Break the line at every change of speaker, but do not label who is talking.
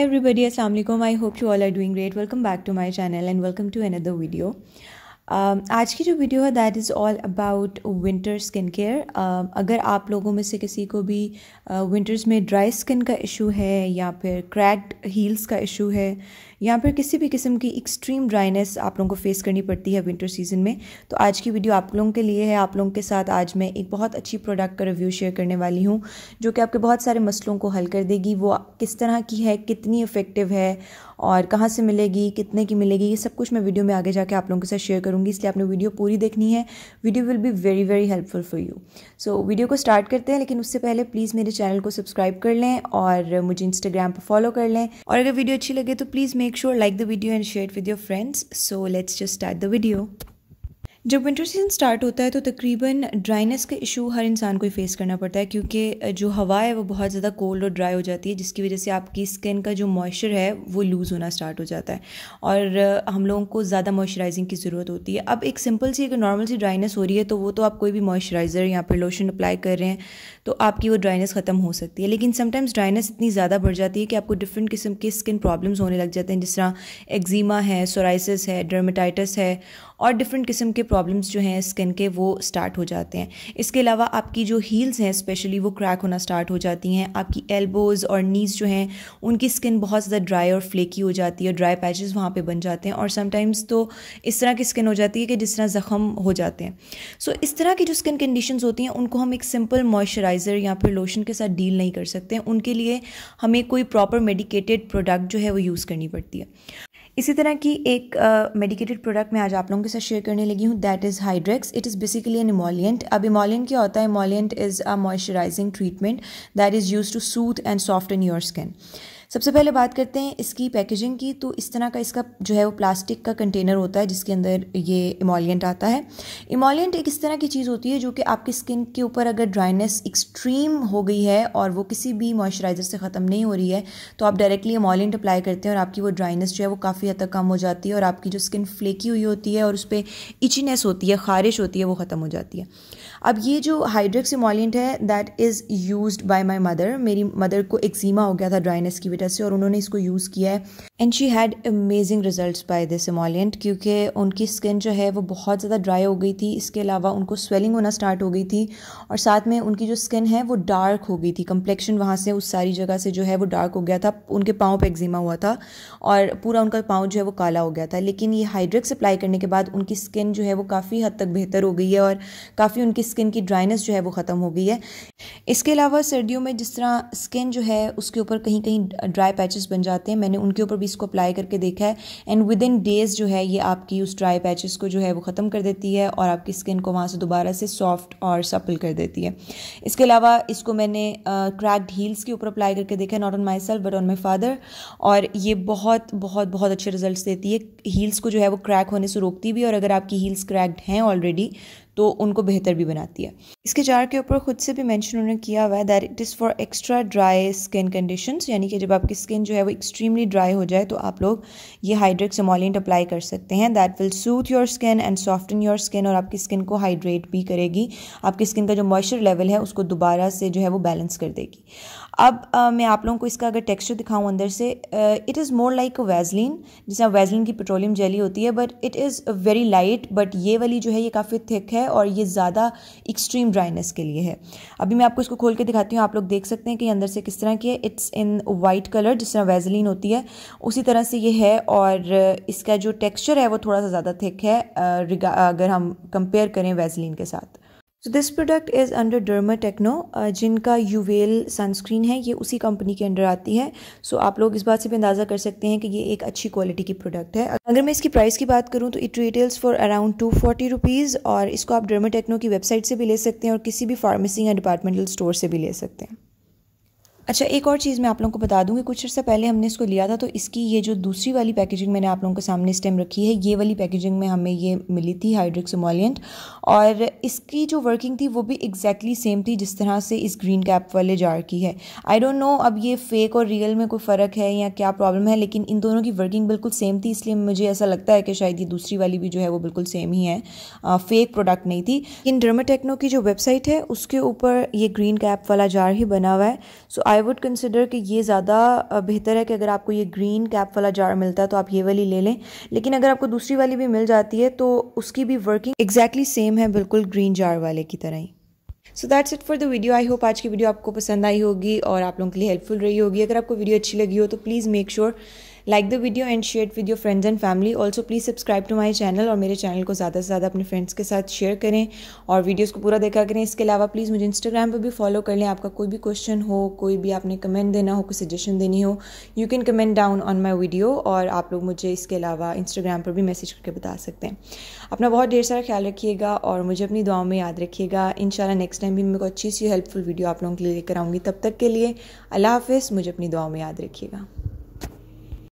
hi everybody assalamualaikum i hope you all are doing great welcome back to my channel and welcome to another video Um, आज की जो video है that is all about winter skin care अगर आप लोगों में से किसी को भी विंटर्स uh, में ड्राई स्किन का इशू है या फिर क्रैक्ड हील्स का इशू है या फिर किसी भी किस्म की एक्सट्रीम ड्राइनेस आप लोगों को फेस करनी पड़ती है विंटर सीजन में तो आज की वीडियो आप लोगों के लिए है आप लोगों के साथ आज मैं एक बहुत अच्छी प्रोडक्ट का रिव्यू शेयर करने वाली हूँ जो कि आपके बहुत सारे मसलों को हल कर देगी वो किस तरह की है कितनी इफ़ेक्टिव है और कहाँ से मिलेगी कितने की मिलेगी ये सब कुछ मैं वीडियो में आगे जाके आप लोगों के साथ शेयर करूँगी इसलिए आपने वीडियो पूरी देखनी है video will be very very helpful for you so video को स्टार्ट करते हैं लेकिन उससे पहले प्लीज़ मेरे चैनल को सब्सक्राइब कर लें और मुझे इंस्टाग्राम पर फॉलो कर लें और अगर वीडियो अच्छी लगे तो please make sure like the video and share with your friends so let's just start the video जब विंटर सीज़न स्टार्ट होता है तो तकरीबन ड्राइनेस का इशू हर इंसान को ही फेस करना पड़ता है क्योंकि जो हवा है वो बहुत ज़्यादा कोल्ड और ड्राई हो जाती है जिसकी वजह से आपकी स्किन का जो मॉइस्चर है वो लूज़ होना स्टार्ट हो जाता है और हम लोगों को ज़्यादा मॉइस्चराइजिंग की ज़रूरत होती है अब एक सिंपल सी अगर नॉर्मल सी ड्राइनेस हो रही है तो वो तो आप कोई भी मॉइस्चराइज़र या फिर लोशन अप्लाई कर रहे हैं तो आपकी वो ड्राइनेस ख़त्म हो सकती है लेकिन समटाइम्स ड्राइनेस इतनी ज़्यादा बढ़ जाती है कि आपको डिफरेंट किस्म के स्किन प्रॉब्लम्स होने लग जाते हैं जिस तरह एक्जीमा है सोराइसिस है डर्माटाइटस है और डिफरेंट किस्म के प्रॉब्लम्स जो हैं स्किन के वो स्टार्ट हो जाते हैं इसके अलावा आपकी जो हील्स हैं स्पेशली वो क्रैक होना स्टार्ट हो जाती हैं आपकी एल्बोज़ और नीज़ जो हैं उनकी स्किन बहुत ज़्यादा ड्राई और फ्लेकी हो जाती है ड्राई पैचेस वहाँ पे बन जाते हैं और समटाइम्स तो इस तरह की स्किन हो जाती है कि जिस तरह ज़ख़म हो जाते हैं सो so, इस तरह की जो स्किन कंडीशन होती हैं उनको हम एक सिंपल मॉइस्चराइज़र या फिर लोशन के साथ डील नहीं कर सकते उनके लिए हमें कोई प्रॉपर मेडिकेटेड प्रोडक्ट जो है वो यूज़ करनी पड़ती है इसी तरह की एक मेडिकेटेड uh, प्रोडक्ट मैं आज आप लोगों के साथ शेयर करने लगी हूँ that is Hydrex it is basically an emollient अब इमोलियंट क्या होता है emollient is a moisturizing treatment that is use to soothe and soft in your skin सबसे पहले बात करते हैं इसकी पैकेजिंग की तो इस तरह का इसका जो है वो प्लास्टिक का कंटेनर होता है जिसके अंदर ये इमोलियंट आता है इमोलियंट एक इस तरह की चीज़ होती है जो कि आपकी स्किन के ऊपर अगर ड्राइनेस एक्सट्रीम हो गई है और वो किसी भी मॉइस्चराइज़र से ख़त्म नहीं हो रही है तो आप डायरेक्टली इमोलियंट अप्लाई करते हैं और आपकी वो ड्राइनेस जो है वो काफ़ी हद तक कम हो जाती है और आपकी जो स्किन फ्लेकी हुई होती है और उस पर इचीनेस होती है खारिश होती है वो ख़त्म हो जाती है अब ये जो हाइड्रिक्स इमोलियंट है that is use by my mother मेरी मदर को एक्जीमा हो गया था ड्राइनेस की वजह वजह से और उन्होंने इसको यूज़ किया है and she had amazing result by this emollient क्योंकि उनकी स्किन जो है वो बहुत ज़्यादा ड्राई हो गई थी इसके अलावा उनको स्वेलिंग होना स्टार्ट हो गई थी और साथ में उनकी जो स्किन है वो डार्क हो गई थी कम्प्लेक्शन वहाँ से उस सारी जगह से जो है वो डार्क हो गया था उनके पाँव पर एक्जिमा हुआ था और पूरा उनका पाँव जो है वो काला हो गया था लेकिन ये हाइड्रिक्स अप्लाई करने के बाद उनकी स्किन जो है वो काफ़ी हद तक बेहतर हो गई है और काफ़ी उनकी स्किन की ड्राइनेस जो है वो ख़त्म हो गई है इसके अलावा सर्दियों में जिस तरह स्किन जो है उसके ऊपर कहीं कहीं ड्राई पैचेस बन जाते हैं मैंने उनके ऊपर भी इसको अप्लाई करके देखा है एंड विद इन डेज़ जो है ये आपकी उस ड्राई पैचेस को जो है वो ख़त्म कर देती है और आपकी स्किन को वहाँ से दोबारा से सॉफ्ट और सपल कर देती है इसके अलावा इसको मैंने क्रैक्ड हील्स के ऊपर अप्लाई करके देखा है not on my self but on my father और ये बहुत बहुत बहुत अच्छे रिजल्ट देती है हील्स को जो है वो क्रैक होने से रोकती भी और अगर आपकी हील्स क्रैक्ड हैं ऑलरेडी तो उनको बेहतर भी बनाती है इसके चार के ऊपर खुद से भी मैंशन उन्होंने किया हुआ है that it is for extra dry skin condition यानी कि जब आपकी स्किन जो है वो एक्सट्रीमली ड्राई हो जाए तो आप लोग ये हाइड्रेट सेमोलिन अप्लाई कर सकते हैं that will soothe your skin and soft your skin और आपकी स्किन को हाइड्रेट भी करेगी आपकी स्किन का जो मॉइस्चर लेवल है उसको दोबारा से जो है वो बैलेंस कर देगी अब आ, मैं आप लोगों को इसका अगर टेक्स्चर दिखाऊं अंदर से it is more like a Vaseline जिसमें वैजलिन की पेट्रोलियम जेली होती है but it is very light but ये वाली जो है ये काफ़ी थिक है और ये ज़्यादा एक्सट्रीम ड्राइनेस के लिए है अभी मैं आपको इसको खोल के दिखाती हूँ आप लोग देख सकते हैं कि अंदर से किस तरह की है इट्स इन वाइट कलर जिस तरह वेजलिन होती है उसी तरह से ये है और इसका जो टेक्स्चर है वो थोड़ा सा ज़्यादा थिक है अगर हम कंपेयर करें वेजलिन के साथ so this product is under Derma Techno जिनका यूवेल सनस्क्रीन है ये उसी कंपनी के अंडर आती है सो so, आप लोग इस बात से भी अंदाज़ा कर सकते हैं कि ये एक अच्छी क्वालिटी की प्रोडक्ट है अगर मैं इसकी प्राइस की बात करूँ तो it retails for around two forty rupees और इसको आप डर्माटेक्नो की वेबसाइट से भी ले सकते हैं और किसी भी फार्मेसी या डिपार्टमेंटल स्टोर से भी ले सकते हैं अच्छा एक और चीज़ मैं आप लोगों को बता दूंगी कुछ अर्सा पहले हमने इसको लिया था तो इसकी ये जो दूसरी वाली पैकेजिंग मैंने आप लोगों के सामने इस टाइम रखी है ये वाली पैकेजिंग में हमें ये मिली थी हाइड्रिक्समोलियंट और इसकी जो वर्किंग थी वो भी एग्जैक्टली सेम थी जिस तरह से इस ग्रीन कैप वाले जार की है आई डोंट नो अब ये फेक और रियल में कोई फ़र्क है या क्या प्रॉब्लम है लेकिन इन दोनों की वर्किंग बिल्कुल सेम थी इसलिए मुझे ऐसा लगता है कि शायद ये दूसरी वाली भी जो है वो बिल्कुल सेम ही है फेक प्रोडक्ट नहीं थी लेकिन डर्माटेक्नो की जो वेबसाइट है उसके ऊपर ये ग्रीन कैप वाला जार ही बना हुआ है सो आई आई वुड कंसिडर कि ये ज़्यादा बेहतर है कि अगर आपको ये ग्रीन कैप वाला जार मिलता है तो आप ये वाली ले लें लेकिन अगर आपको दूसरी वाली भी मिल जाती है तो उसकी भी वर्किंग एग्जैक्टली exactly सेम है बिल्कुल ग्रीन जार वाले की तरह ही so that's it for the video I hope आज की वीडियो आपको पसंद आई होगी और आप लोगों के लिए हेल्पफुल रही होगी अगर आपको वीडियो अच्छी लगी हो तो please make sure sure like the video and share with your friends and family also please subscribe to my channel और मेरे चैनल को ज़्यादा से ज़्यादा अपने फ्रेंड्स के साथ शेयर करें और वीडियोज़ को पूरा देखा करें इसके अलावा प्लीज़ मुझे इंस्टाग्राम पर भी फॉलो कर लें आपका कोई भी क्वेश्चन हो कोई भी आपने कमेंट देना हो कोई सजेशन देनी हो you can comment down on my video और आप लोग मुझे इसके अलावा इंस्टाग्राम पर भी मैसेज करके बता सकते हैं अपना बहुत ढेर सारा ख्याल रखिएगा और मुझे अपनी दुआओं में याद रखिएगा इन नेक्स्ट टाइम भी मेरे को अच्छी सी हेल्पफुल वीडियो आप लोगों के लिए लेकर आऊँगी तब तक के लिए अल्लाह हाफ़ मुझे अपनी दुआओं में याद रखिएगा